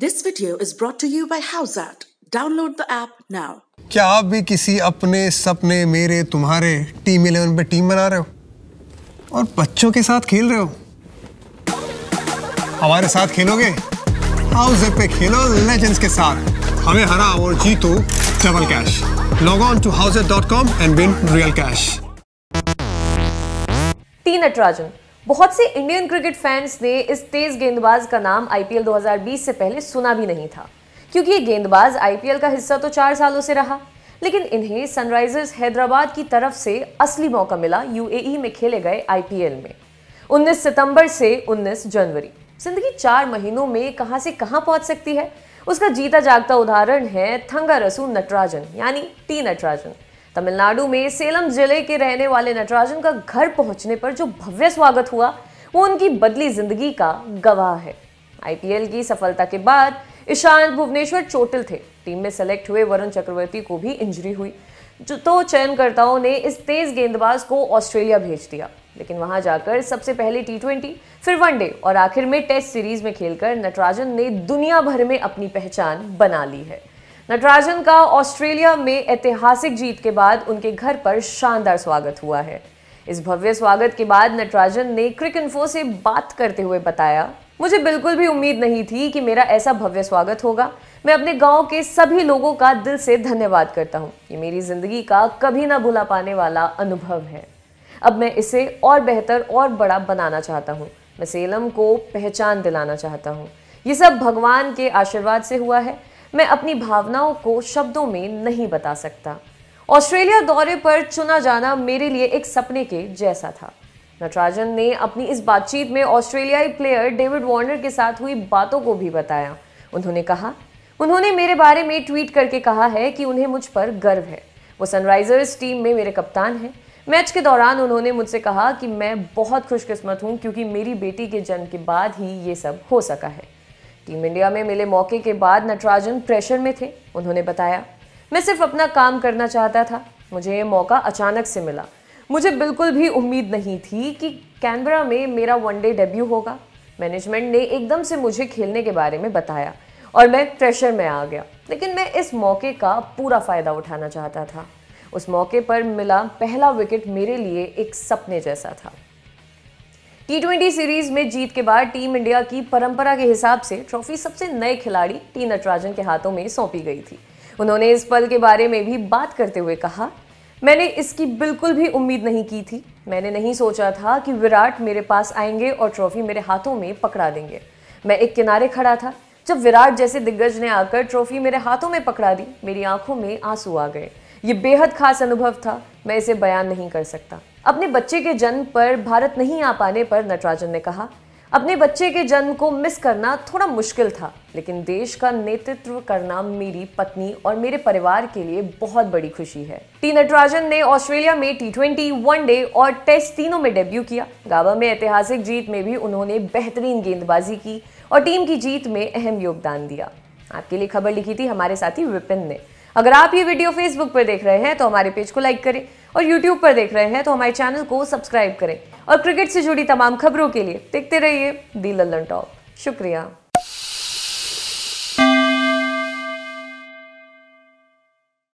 This video is brought to you by Howzat download the app now क्या आप भी किसी अपने सपने मेरे तुम्हारे टीम इलेवन पे टीम बना रहे हो और बच्चों के साथ खेल रहे हो हमारे साथ खेलोगे हाउस पे खेलो लेजेंड्स के साथ हमें हरा और जीतो double cash log on to Howzat and win real cash तीन अटराजन बहुत से इंडियन क्रिकेट फैंस ने इस तेज़ गेंदबाज का नाम आईपीएल 2020 से पहले सुना भी नहीं था क्योंकि ये गेंदबाज आईपीएल का हिस्सा तो चार सालों से रहा लेकिन इन्हें सनराइजर्स हैदराबाद की तरफ से असली मौका मिला यूएई e में खेले गए आईपीएल में 19 सितंबर से 19 जनवरी जिंदगी चार महीनों में कहाँ से कहाँ पहुँच सकती है उसका जीता जागता उदाहरण है थंगारसू नटराजन यानी टी नटराजन तमिलनाडु में सेलम जिले के रहने वाले नटराजन का घर पहुंचने पर जो भव्य स्वागत हुआ वो उनकी बदली जिंदगी का गवाह है आईपीएल की सफलता के बाद ईशांत भुवनेश्वर चोटिल थे टीम में सेलेक्ट हुए वरुण चक्रवर्ती को भी इंजरी हुई तो चयनकर्ताओं ने इस तेज गेंदबाज को ऑस्ट्रेलिया भेज दिया लेकिन वहां जाकर सबसे पहले टी ट्वेंटी फिर वनडे और आखिर में टेस्ट सीरीज में खेलकर नटराजन ने दुनिया भर में अपनी पहचान बना ली है नटराजन का ऑस्ट्रेलिया में ऐतिहासिक जीत के बाद उनके घर पर शानदार स्वागत हुआ है इस भव्य स्वागत के बाद नटराजन ने क्रिक इन्फो से बात करते हुए बताया मुझे बिल्कुल भी उम्मीद नहीं थी कि मेरा ऐसा भव्य स्वागत होगा मैं अपने गांव के सभी लोगों का दिल से धन्यवाद करता हूं। ये मेरी ज़िंदगी का कभी ना भुला पाने वाला अनुभव है अब मैं इसे और बेहतर और बड़ा बनाना चाहता हूँ मैं सेलम को पहचान दिलाना चाहता हूँ ये सब भगवान के आशीर्वाद से हुआ है मैं अपनी भावनाओं को शब्दों में नहीं बता सकता ऑस्ट्रेलिया दौरे पर चुना जाना मेरे लिए एक सपने के जैसा था नटराजन ने अपनी इस बातचीत में ऑस्ट्रेलियाई प्लेयर डेविड वार्नर के साथ हुई बातों को भी बताया उन्होंने कहा उन्होंने मेरे बारे में ट्वीट करके कहा है कि उन्हें मुझ पर गर्व है वो सनराइजर्स टीम में मेरे कप्तान हैं मैच के दौरान उन्होंने मुझसे कहा कि मैं बहुत खुशकिस्मत हूँ क्योंकि मेरी बेटी के जन्म के बाद ही ये सब हो सका है टीम इंडिया में मिले मौके के बाद नटराजन प्रेशर में थे उन्होंने बताया मैं सिर्फ अपना काम करना चाहता था मुझे ये मौका अचानक से मिला मुझे बिल्कुल भी उम्मीद नहीं थी कि कैनबरा में मेरा वनडे डेब्यू होगा मैनेजमेंट ने एकदम से मुझे खेलने के बारे में बताया और मैं प्रेशर में आ गया लेकिन मैं इस मौके का पूरा फ़ायदा उठाना चाहता था उस मौके पर मिला पहला विकेट मेरे लिए एक सपने जैसा था टी सीरीज में जीत के बाद टीम इंडिया की परंपरा के हिसाब से ट्रॉफी सबसे नए खिलाड़ी टी नटराजन के हाथों में सौंपी गई थी उन्होंने इस पल के बारे में भी बात करते हुए कहा मैंने इसकी बिल्कुल भी उम्मीद नहीं की थी मैंने नहीं सोचा था कि विराट मेरे पास आएंगे और ट्रॉफी मेरे हाथों में पकड़ा देंगे मैं एक किनारे खड़ा था जब विराट जैसे दिग्गज ने आकर ट्रॉफी मेरे हाथों में पकड़ा दी मेरी आंखों में आंसू आ गए ये बेहद खास अनुभव था मैं इसे बयान नहीं कर सकता अपने बच्चे के जन्म पर भारत नहीं आ पाने पर नटराजन ने कहा अपने बच्चे के जन्म को मिस करना थोड़ा मुश्किल था लेकिन देश का नेतृत्व करना मेरी पत्नी और मेरे परिवार के लिए बहुत बड़ी खुशी है टी नटराजन ने ऑस्ट्रेलिया में टी ट्वेंटी वनडे और टेस्ट तीनों में डेब्यू किया गाबा में ऐतिहासिक जीत में भी उन्होंने बेहतरीन गेंदबाजी की और टीम की जीत में अहम योगदान दिया आपके लिए खबर लिखी थी हमारे साथी विपिन ने अगर आप ये वीडियो फेसबुक पर देख रहे हैं तो हमारे पेज को लाइक करें और यूट्यूब पर देख रहे हैं तो हमारे चैनल को सब्सक्राइब करें और क्रिकेट से जुड़ी तमाम खबरों के लिए देखते रहिए दी लल्लन टॉप शुक्रिया